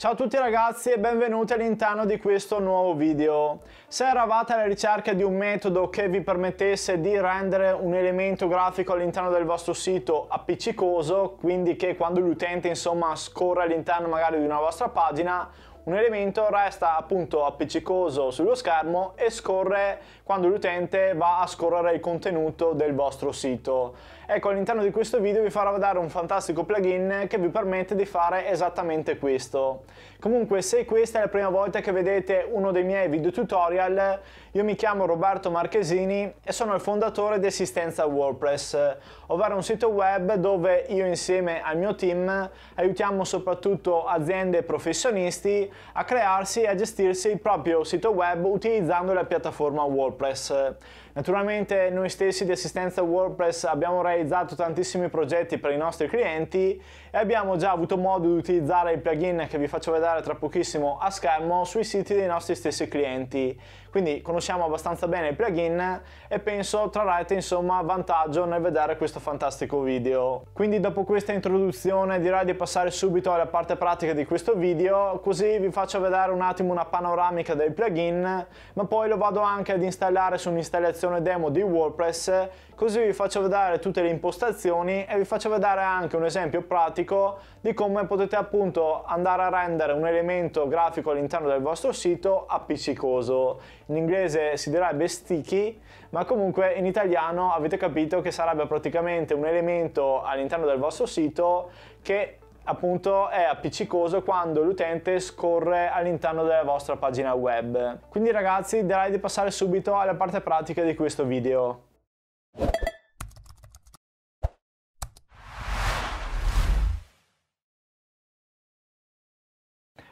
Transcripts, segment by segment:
Ciao a tutti ragazzi e benvenuti all'interno di questo nuovo video. Se eravate alla ricerca di un metodo che vi permettesse di rendere un elemento grafico all'interno del vostro sito appiccicoso, quindi che quando l'utente insomma scorre all'interno magari di una vostra pagina, un elemento resta appunto appiccicoso sullo schermo e scorre quando l'utente va a scorrere il contenuto del vostro sito. Ecco, all'interno di questo video vi farò vedere un fantastico plugin che vi permette di fare esattamente questo. Comunque, se questa è la prima volta che vedete uno dei miei video tutorial, io mi chiamo Roberto Marchesini e sono il fondatore di Assistenza WordPress, ovvero un sito web dove io insieme al mio team aiutiamo soprattutto aziende e professionisti a crearsi e a gestirsi il proprio sito web utilizzando la piattaforma WordPress. Naturalmente noi stessi di assistenza WordPress abbiamo realizzato tantissimi progetti per i nostri clienti e abbiamo già avuto modo di utilizzare il plugin che vi faccio vedere tra pochissimo a schermo sui siti dei nostri stessi clienti. Quindi conosciamo abbastanza bene il plugin e penso trarrete insomma vantaggio nel vedere questo fantastico video. Quindi dopo questa introduzione direi di passare subito alla parte pratica di questo video così vi faccio vedere un attimo una panoramica del plugin ma poi lo vado anche ad installare su un'installazione versione demo di WordPress così vi faccio vedere tutte le impostazioni e vi faccio vedere anche un esempio pratico di come potete appunto andare a rendere un elemento grafico all'interno del vostro sito appiccicoso. In inglese si direbbe sticky, ma comunque in italiano avete capito che sarebbe praticamente un elemento all'interno del vostro sito che appunto è appiccicoso quando l'utente scorre all'interno della vostra pagina web. Quindi ragazzi direi di passare subito alla parte pratica di questo video.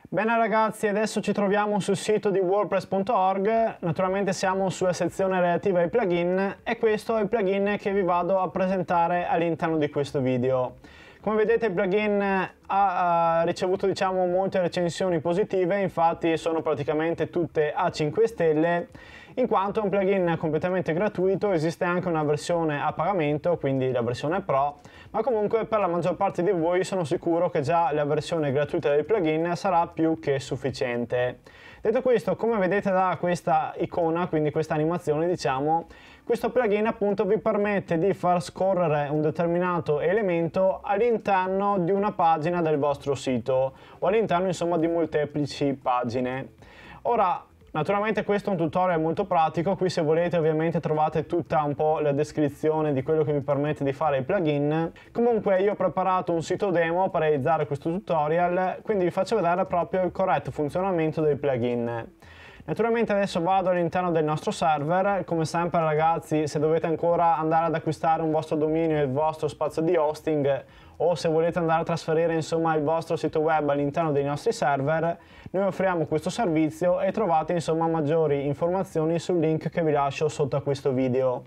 Bene ragazzi, adesso ci troviamo sul sito di wordpress.org, naturalmente siamo sulla sezione relativa ai plugin e questo è il plugin che vi vado a presentare all'interno di questo video. Come vedete Plugin eh, ha ricevuto diciamo, molte recensioni positive, infatti sono praticamente tutte a 5 stelle, in quanto è un plugin completamente gratuito, esiste anche una versione a pagamento, quindi la versione Pro, ma comunque per la maggior parte di voi sono sicuro che già la versione gratuita del plugin sarà più che sufficiente. Detto questo, come vedete da questa icona, quindi questa animazione, diciamo, questo plugin appunto vi permette di far scorrere un determinato elemento all'interno di una pagina del vostro sito o all'interno insomma di molteplici pagine. Ora, Naturalmente questo è un tutorial molto pratico, qui se volete ovviamente trovate tutta un po' la descrizione di quello che vi permette di fare il plugin. Comunque io ho preparato un sito demo per realizzare questo tutorial, quindi vi faccio vedere proprio il corretto funzionamento del plugin. Naturalmente adesso vado all'interno del nostro server, come sempre ragazzi se dovete ancora andare ad acquistare un vostro dominio e il vostro spazio di hosting o se volete andare a trasferire insomma il vostro sito web all'interno dei nostri server, noi offriamo questo servizio e trovate insomma maggiori informazioni sul link che vi lascio sotto a questo video.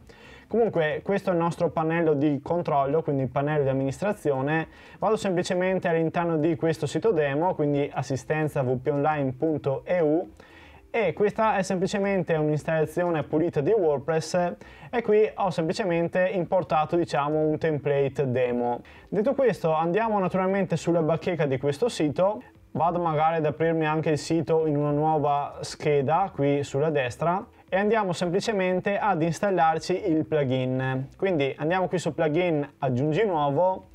Comunque questo è il nostro pannello di controllo, quindi il pannello di amministrazione. Vado semplicemente all'interno di questo sito demo, quindi assistenza wponline.eu e questa è semplicemente un'installazione pulita di WordPress e qui ho semplicemente importato diciamo un template demo. Detto questo andiamo naturalmente sulla bacheca di questo sito vado magari ad aprirmi anche il sito in una nuova scheda qui sulla destra e andiamo semplicemente ad installarci il plugin quindi andiamo qui su plugin aggiungi nuovo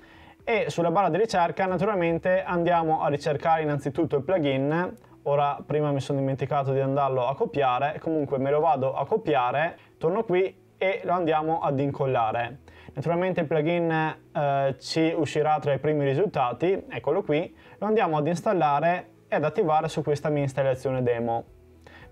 e sulla barra di ricerca naturalmente andiamo a ricercare innanzitutto il plugin ora prima mi sono dimenticato di andarlo a copiare, comunque me lo vado a copiare, torno qui e lo andiamo ad incollare. Naturalmente il plugin eh, ci uscirà tra i primi risultati, eccolo qui, lo andiamo ad installare ed attivare su questa mia installazione demo.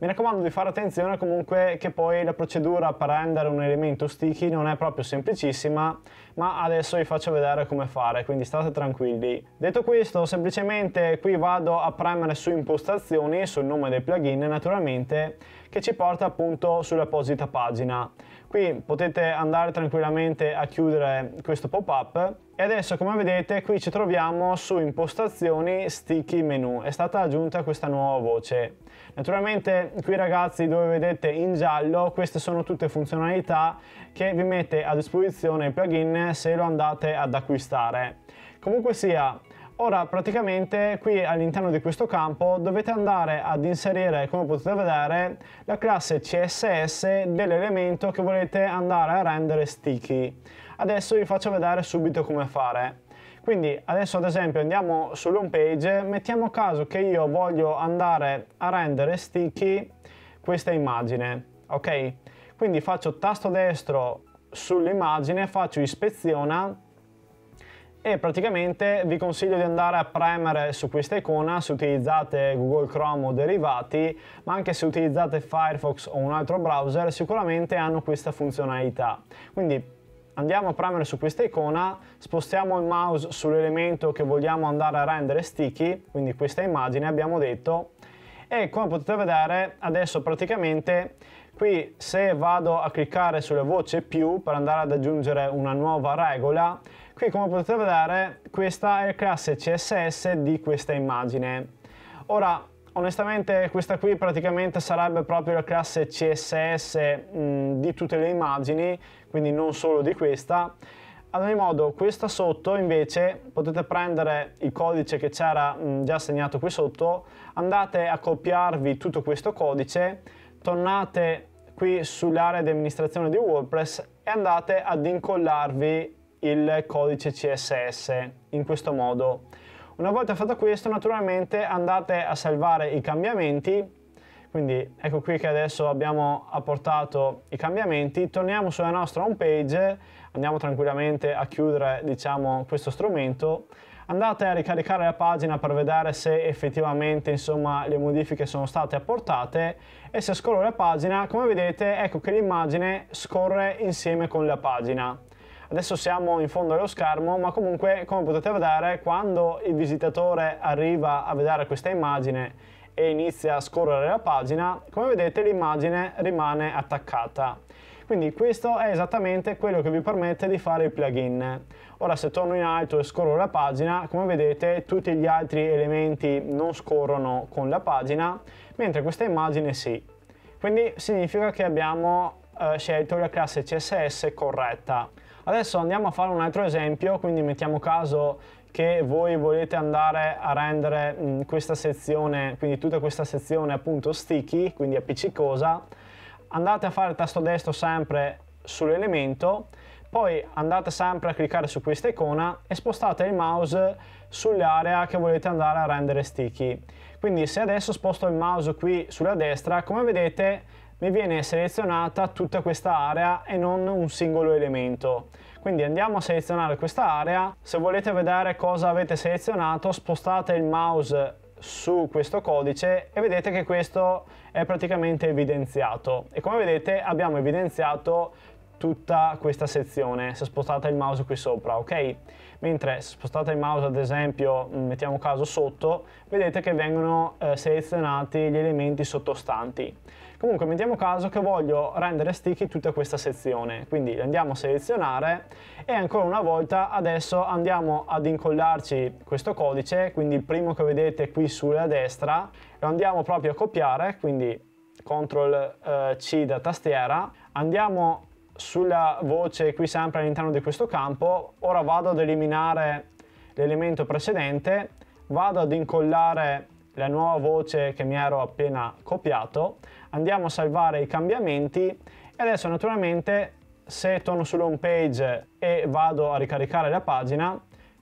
Mi raccomando di fare attenzione comunque che poi la procedura per rendere un elemento sticky non è proprio semplicissima, ma adesso vi faccio vedere come fare, quindi state tranquilli. Detto questo, semplicemente qui vado a premere su impostazioni, sul nome del plugin naturalmente, che ci porta appunto sull'apposita pagina. Qui potete andare tranquillamente a chiudere questo pop-up e adesso come vedete qui ci troviamo su impostazioni sticky menu, è stata aggiunta questa nuova voce. Naturalmente qui ragazzi dove vedete in giallo queste sono tutte funzionalità che vi mette a disposizione il plugin se lo andate ad acquistare. Comunque sia, Ora praticamente qui all'interno di questo campo dovete andare ad inserire come potete vedere la classe CSS dell'elemento che volete andare a rendere sticky. Adesso vi faccio vedere subito come fare. Quindi adesso ad esempio andiamo sull'home page, mettiamo caso che io voglio andare a rendere sticky questa immagine, ok? Quindi faccio tasto destro sull'immagine, faccio ispeziona e praticamente vi consiglio di andare a premere su questa icona se utilizzate Google Chrome o derivati ma anche se utilizzate Firefox o un altro browser sicuramente hanno questa funzionalità quindi andiamo a premere su questa icona spostiamo il mouse sull'elemento che vogliamo andare a rendere sticky quindi questa immagine abbiamo detto e come potete vedere adesso praticamente qui se vado a cliccare sulla voce più per andare ad aggiungere una nuova regola Qui come potete vedere questa è la classe CSS di questa immagine. Ora, onestamente questa qui praticamente sarebbe proprio la classe CSS mh, mm, di tutte le immagini, quindi non solo di questa. Ad ogni modo, questa sotto invece potete prendere il codice che c'era mm, già segnato qui sotto, andate a copiarvi tutto questo codice, tornate qui sull'area di amministrazione di WordPress e andate ad incollarvi il codice CSS in questo modo. Una volta fatto questo naturalmente andate a salvare i cambiamenti quindi ecco qui che adesso abbiamo apportato i cambiamenti torniamo sulla nostra home page andiamo tranquillamente a chiudere diciamo, questo strumento andate a ricaricare la pagina per vedere se effettivamente insomma, le modifiche sono state apportate e se scorro la pagina come vedete ecco che l'immagine scorre insieme con la pagina Adesso siamo in fondo allo schermo, ma comunque come potete vedere quando il visitatore arriva a vedere questa immagine e inizia a scorrere la pagina, come vedete l'immagine rimane attaccata. Quindi questo è esattamente quello che vi permette di fare il plugin. Ora se torno in alto e scorro la pagina, come vedete tutti gli altri elementi non scorrono con la pagina, mentre questa immagine sì. Quindi significa che abbiamo eh, scelto la classe CSS corretta. Adesso andiamo a fare un altro esempio, quindi mettiamo caso che voi volete andare a rendere mh, mm, questa sezione, quindi tutta questa sezione appunto sticky, quindi appiccicosa, andate a fare il tasto destro sempre sull'elemento, poi andate sempre a cliccare su questa icona e spostate il mouse sull'area che volete andare a rendere sticky. Quindi se adesso sposto il mouse qui sulla destra, come vedete mi viene selezionata tutta questa area e non un singolo elemento. Quindi andiamo a selezionare questa area, se volete vedere cosa avete selezionato spostate il mouse su questo codice e vedete che questo è praticamente evidenziato e come vedete abbiamo evidenziato tutta questa sezione se spostate il mouse qui sopra ok mentre se spostate il mouse ad esempio mm, mettiamo caso sotto vedete che vengono eh, selezionati gli elementi sottostanti Comunque mettiamo caso che voglio rendere sticky tutta questa sezione, quindi andiamo a selezionare e ancora una volta adesso andiamo ad incollarci questo codice, quindi il primo che vedete qui sulla destra, lo andiamo proprio a copiare, quindi CTRL eh, C da tastiera, andiamo sulla voce qui sempre all'interno di questo campo, ora vado ad eliminare l'elemento precedente, vado ad incollare la nuova voce che mi ero appena copiato, andiamo a salvare i cambiamenti e adesso naturalmente se torno sull'home page e vado a ricaricare la pagina,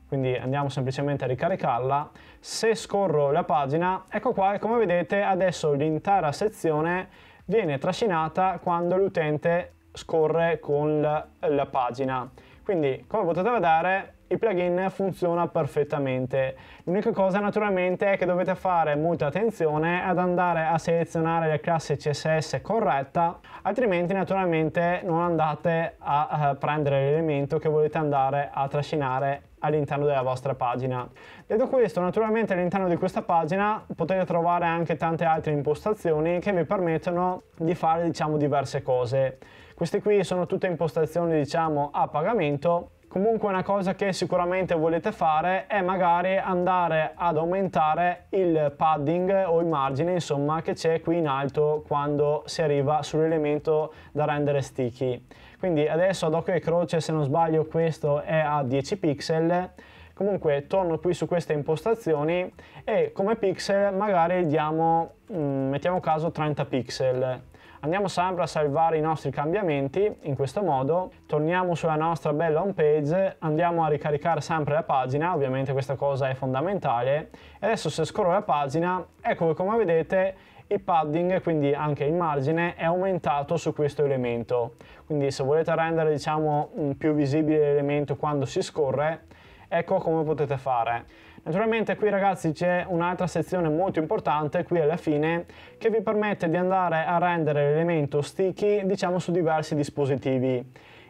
quindi andiamo semplicemente a ricaricarla, se scorro la pagina, ecco qua come vedete adesso l'intera sezione viene trascinata quando l'utente scorre con la pagina. Quindi come potete vedere il plugin funziona perfettamente. L'unica cosa naturalmente è che dovete fare molta attenzione ad andare a selezionare la classe CSS corretta, altrimenti naturalmente non andate a prendere l'elemento che volete andare a trascinare all'interno della vostra pagina. Detto questo, naturalmente all'interno di questa pagina potete trovare anche tante altre impostazioni che vi permettono di fare diciamo diverse cose. Queste qui sono tutte impostazioni diciamo a pagamento comunque una cosa che sicuramente volete fare è magari andare ad aumentare il padding o il margine insomma che c'è qui in alto quando si arriva sull'elemento da rendere sticky quindi adesso ad occhio e croce se non sbaglio questo è a 10 pixel comunque torno qui su queste impostazioni e come pixel magari diamo mm, mettiamo caso 30 pixel Andiamo sempre a salvare i nostri cambiamenti in questo modo, torniamo sulla nostra bella home page, andiamo a ricaricare sempre la pagina, ovviamente questa cosa è fondamentale, e adesso se scorro la pagina, ecco come vedete il padding, quindi anche il margine, è aumentato su questo elemento. Quindi se volete rendere diciamo, più visibile l'elemento quando si scorre, ecco come potete fare. Naturalmente qui ragazzi c'è un'altra sezione molto importante qui alla fine che vi permette di andare a rendere l'elemento sticky diciamo su diversi dispositivi.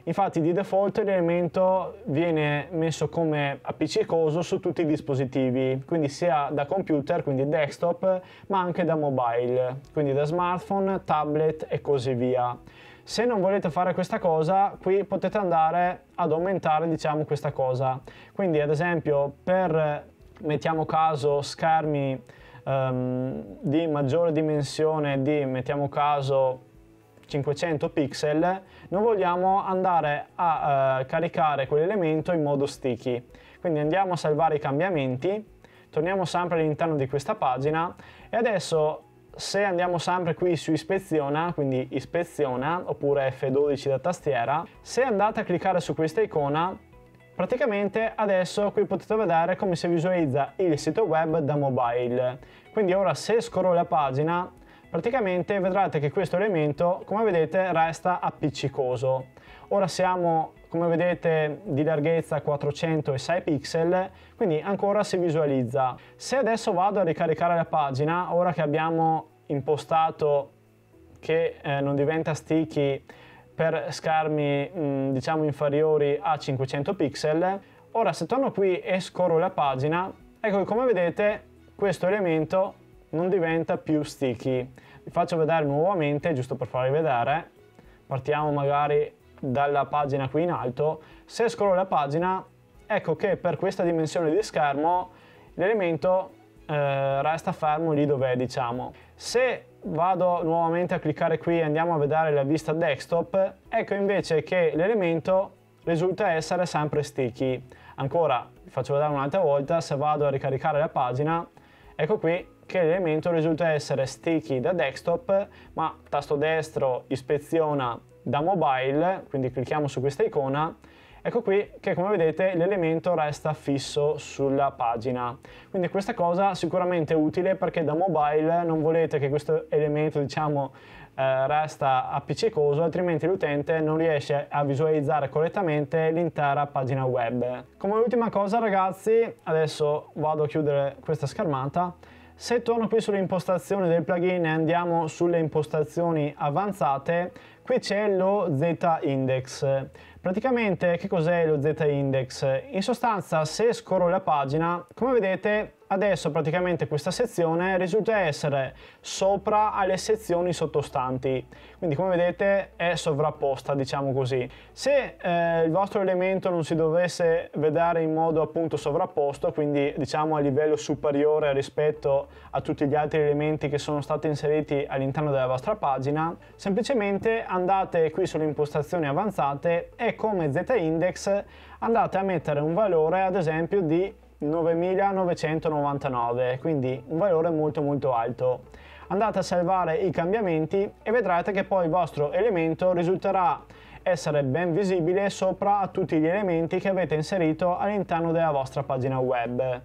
Infatti di default l'elemento viene messo come appiccicoso su tutti i dispositivi, quindi sia da computer, quindi desktop, ma anche da mobile, quindi da smartphone, tablet e così via. Se non volete fare questa cosa, qui potete andare ad aumentare diciamo questa cosa. Quindi ad esempio per mettiamo caso schermi um, di maggiore dimensione di mettiamo caso 500 pixel noi vogliamo andare a uh, caricare quell'elemento in modo sticky quindi andiamo a salvare i cambiamenti torniamo sempre all'interno di questa pagina e adesso se andiamo sempre qui su ispeziona, quindi ispeziona oppure F12 da tastiera, se andate a cliccare su questa icona Praticamente adesso qui potete vedere come si visualizza il sito web da mobile. Quindi ora se scorro la pagina praticamente vedrete che questo elemento come vedete resta appiccicoso. Ora siamo come vedete di larghezza 406 pixel quindi ancora si visualizza. Se adesso vado a ricaricare la pagina ora che abbiamo impostato che eh, non diventa sticky per schermi mm, diciamo inferiori a 500 pixel. Ora se torno qui e scorro la pagina, ecco come vedete questo elemento non diventa più sticky. Vi faccio vedere nuovamente, giusto per farvi vedere, partiamo magari dalla pagina qui in alto, se scrollo la pagina ecco che per questa dimensione di schermo l'elemento eh, resta fermo lì dove è diciamo. Se vado nuovamente a cliccare qui e andiamo a vedere la vista desktop, ecco invece che l'elemento risulta essere sempre sticky. Ancora, vi faccio vedere un'altra volta, se vado a ricaricare la pagina, ecco qui che l'elemento risulta essere sticky da desktop, ma tasto destro ispeziona da mobile, quindi clicchiamo su questa icona Ecco qui che come vedete l'elemento resta fisso sulla pagina. Quindi questa cosa sicuramente è utile perché da mobile non volete che questo elemento diciamo eh, resta appiccicoso altrimenti l'utente non riesce a visualizzare correttamente l'intera pagina web. Come ultima cosa ragazzi, adesso vado a chiudere questa schermata, se torno qui sulle impostazioni del plugin e andiamo sulle impostazioni avanzate, qui c'è lo Z-index. Praticamente che cos'è lo Z-index? In sostanza se scorro la pagina, come vedete adesso praticamente questa sezione risulta essere sopra alle sezioni sottostanti quindi come vedete è sovrapposta diciamo così se eh, il vostro elemento non si dovesse vedere in modo appunto sovrapposto quindi diciamo a livello superiore rispetto a tutti gli altri elementi che sono stati inseriti all'interno della vostra pagina semplicemente andate qui sulle impostazioni avanzate e come z index andate a mettere un valore ad esempio di 9.999, quindi un valore molto molto alto. Andate a salvare i cambiamenti e vedrete che poi il vostro elemento risulterà essere ben visibile sopra tutti gli elementi che avete inserito all'interno della vostra pagina web.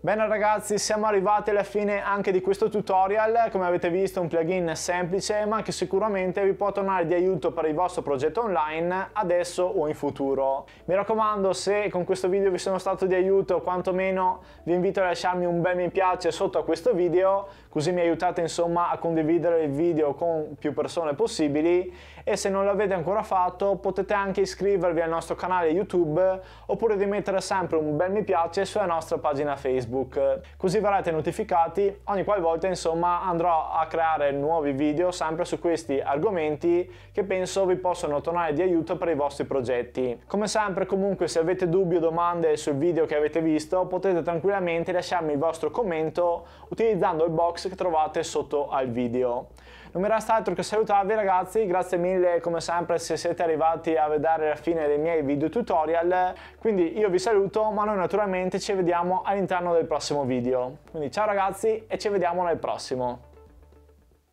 Bene ragazzi, siamo arrivati alla fine anche di questo tutorial, come avete visto un plugin semplice ma che sicuramente vi può tornare di aiuto per il vostro progetto online adesso o in futuro. Mi raccomando se con questo video vi sono stato di aiuto quantomeno vi invito a lasciarmi un bel mi piace sotto a questo video così mi aiutate insomma a condividere il video con più persone possibili e se non l'avete ancora fatto potete anche iscrivervi al nostro canale YouTube oppure di mettere sempre un bel mi piace sulla nostra pagina Facebook. Facebook. Così verrete notificati ogni qualvolta insomma andrò a creare nuovi video sempre su questi argomenti che penso vi possano tornare di aiuto per i vostri progetti. Come sempre comunque se avete dubbi o domande sul video che avete visto potete tranquillamente lasciarmi il vostro commento utilizzando il box che trovate sotto al video. Non mi resta altro che salutarvi ragazzi, grazie mille come sempre se siete arrivati a vedere la fine dei miei video tutorial, quindi io vi saluto ma noi naturalmente ci vediamo all'interno del prossimo video. Quindi ciao ragazzi e ci vediamo nel prossimo.